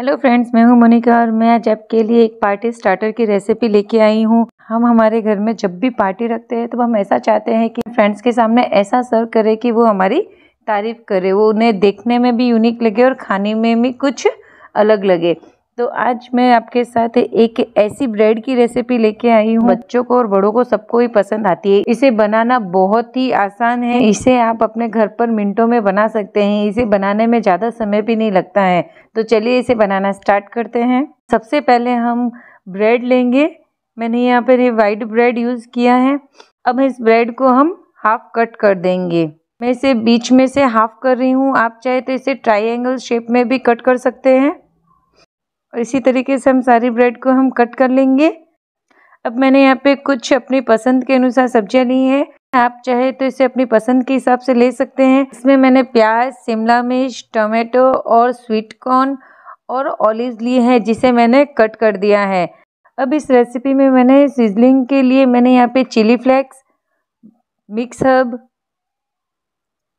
hello friends मैं हूं मोनिका और मैं आज आपके लिए एक पार्टी स्टार्टर की रेसिपी लेके आई हूं हम हमारे घर में जब भी पार्टी रखते हैं तो हम ऐसा चाहते हैं कि फ्रेंड्स के सामने ऐसा सर्व करें कि वो हमारी तारीफ़ करे वो उन्हें देखने में भी यूनिक लगे और खाने में भी कुछ अलग लगे तो आज मैं आपके साथ एक ऐसी ब्रेड की रेसिपी लेके आई हूँ बच्चों को और बड़ों को सबको ही पसंद आती है इसे बनाना बहुत ही आसान है इसे आप अपने घर पर मिनटों में बना सकते हैं इसे बनाने में ज़्यादा समय भी नहीं लगता है तो चलिए इसे बनाना स्टार्ट करते हैं सबसे पहले हम ब्रेड लेंगे मैंने यहाँ पर ये वाइट ब्रेड यूज़ किया है अब इस ब्रेड को हम हाफ कट कर देंगे मैं इसे बीच में से हाफ कर रही हूँ आप चाहे तो इसे ट्राइंगल शेप में भी कट कर सकते हैं और इसी तरीके से हम सारी ब्रेड को हम कट कर लेंगे अब मैंने यहाँ पे कुछ अपनी पसंद के अनुसार सब्जियाँ ली हैं आप चाहे तो इसे अपनी पसंद के हिसाब से ले सकते हैं इसमें मैंने प्याज शिमला मिर्च टमाटो और स्वीट कॉर्न और ऑलिव लिए हैं जिसे मैंने कट कर दिया है अब इस रेसिपी में मैंने सीजलिंग के लिए मैंने यहाँ पे chilli flakes mix herb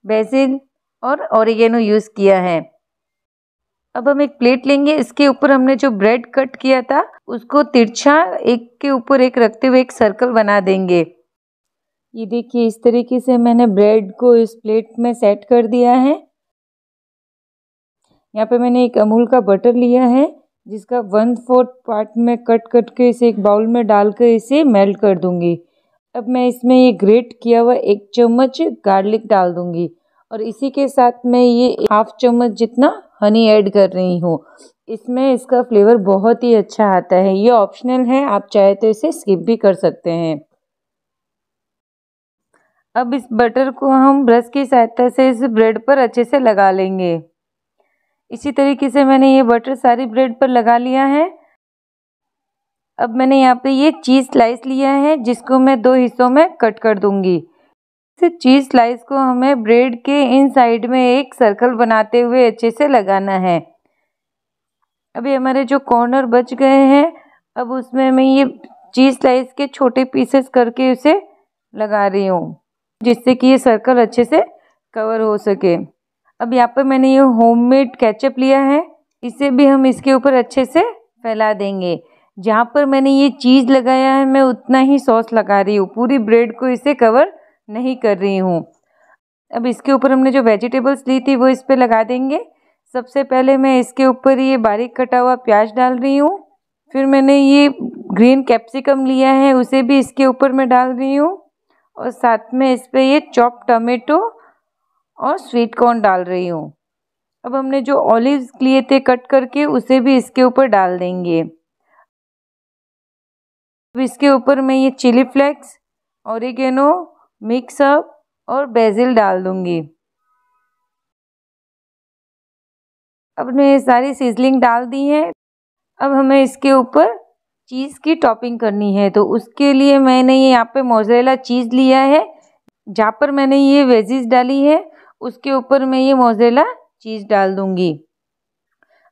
basil और ऑरिगेनो यूज़ किया है अब हम एक प्लेट लेंगे इसके ऊपर हमने जो ब्रेड कट किया था उसको तिरछा एक के ऊपर एक रखते हुए एक सर्कल बना देंगे ये देखिए इस तरीके से मैंने ब्रेड को इस प्लेट में सेट कर दिया है यहाँ पे मैंने एक अमूल का बटर लिया है जिसका वन फोर्थ पार्ट में कट कट के इसे एक बाउल में डाल कर इसे मेल्ट कर दूंगी अब मैं इसमें ये ग्रेट किया हुआ एक चम्मच गार्लिक डाल दूँगी और इसी के साथ मैं ये हाफ चम्मच जितना हनी ऐड कर रही हूँ इसमें इसका फ्लेवर बहुत ही अच्छा आता है ये ऑप्शनल है आप चाहे तो इसे स्किप भी कर सकते हैं अब इस बटर को हम ब्रश की सहायता से इस ब्रेड पर अच्छे से लगा लेंगे इसी तरीके से मैंने ये बटर सारी ब्रेड पर लगा लिया है अब मैंने यहाँ पे ये चीज़ स्लाइस लिया है जिसको मैं दो हिस्सों में कट कर दूंगी चीज़ स्लाइस को हमें ब्रेड के इन साइड में एक सर्कल बनाते हुए अच्छे से लगाना है अभी हमारे जो कॉर्नर बच गए हैं अब उसमें मैं ये चीज़ स्लाइस के छोटे पीसेस करके उसे लगा रही हूँ जिससे कि ये सर्कल अच्छे से कवर हो सके अब यहाँ पर मैंने ये होममेड केचप लिया है इसे भी हम इसके ऊपर अच्छे से फैला देंगे जहाँ पर मैंने ये चीज़ लगाया है मैं उतना ही सॉस लगा रही हूँ पूरी ब्रेड को इसे कवर नहीं कर रही हूँ अब इसके ऊपर हमने जो वेजिटेबल्स ली थी वो इस पर लगा देंगे सबसे पहले मैं इसके ऊपर ये बारीक कटा हुआ प्याज डाल रही हूँ फिर मैंने ये ग्रीन कैप्सिकम लिया है उसे भी इसके ऊपर मैं डाल रही हूँ और साथ में इस पर ये चॉप टमेटो और स्वीट कॉर्न डाल रही हूँ अब हमने जो ऑलिव्स लिए थे कट करके उसे भी इसके ऊपर डाल देंगे अब इसके ऊपर मैं ये चिली फ्लेक्स औरिगेनो मिक्सअप और बेज़िल डाल दूँगी अब ये सारी सीजलिंग डाल दी है अब हमें इसके ऊपर चीज़ की टॉपिंग करनी है तो उसके लिए मैंने ये यहाँ पे मोजरेला चीज़ लिया है जहाँ पर मैंने ये वेजीज डाली है उसके ऊपर मैं ये मोजरेला चीज़ डाल दूँगी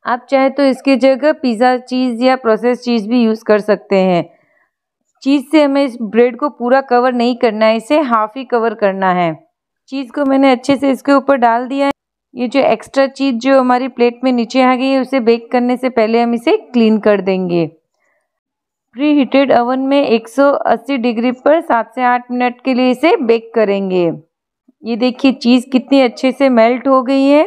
आप चाहे तो इसके जगह पिज़्ज़ा चीज़ या प्रोसेस चीज़ भी यूज़ कर सकते हैं चीज़ से हमें इस ब्रेड को पूरा कवर नहीं करना है इसे हाफ ही कवर करना है चीज़ को मैंने अच्छे से इसके ऊपर डाल दिया है ये जो एक्स्ट्रा चीज़ जो हमारी प्लेट में नीचे आ गई है उसे बेक करने से पहले हम इसे क्लीन कर देंगे प्री हीटेड ओवन में 180 डिग्री पर सात से आठ मिनट के लिए इसे बेक करेंगे ये देखिए चीज़ कितनी अच्छे से मेल्ट हो गई है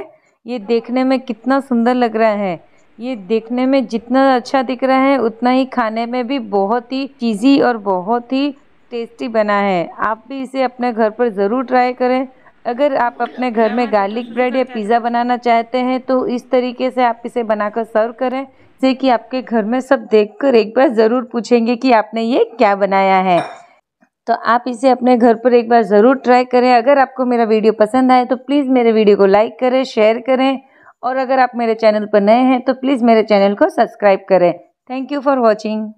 ये देखने में कितना सुंदर लग रहा है ये देखने में जितना अच्छा दिख रहा है उतना ही खाने में भी बहुत ही चीज़ी और बहुत ही टेस्टी बना है आप भी इसे अपने घर पर ज़रूर ट्राई करें अगर आप अपने घर में गार्लिक ब्रेड या पिज़्ज़ा बनाना चाहते हैं तो इस तरीके से आप इसे बनाकर सर्व करें जैसे कि आपके घर में सब देखकर एक बार ज़रूर पूछेंगे कि आपने ये क्या बनाया है तो आप इसे अपने घर पर एक बार ज़रूर ट्राई करें अगर आपको मेरा वीडियो पसंद आए तो प्लीज़ मेरे वीडियो को लाइक करें शेयर करें और अगर आप मेरे चैनल पर नए हैं तो प्लीज़ मेरे चैनल को सब्सक्राइब करें थैंक यू फॉर वॉचिंग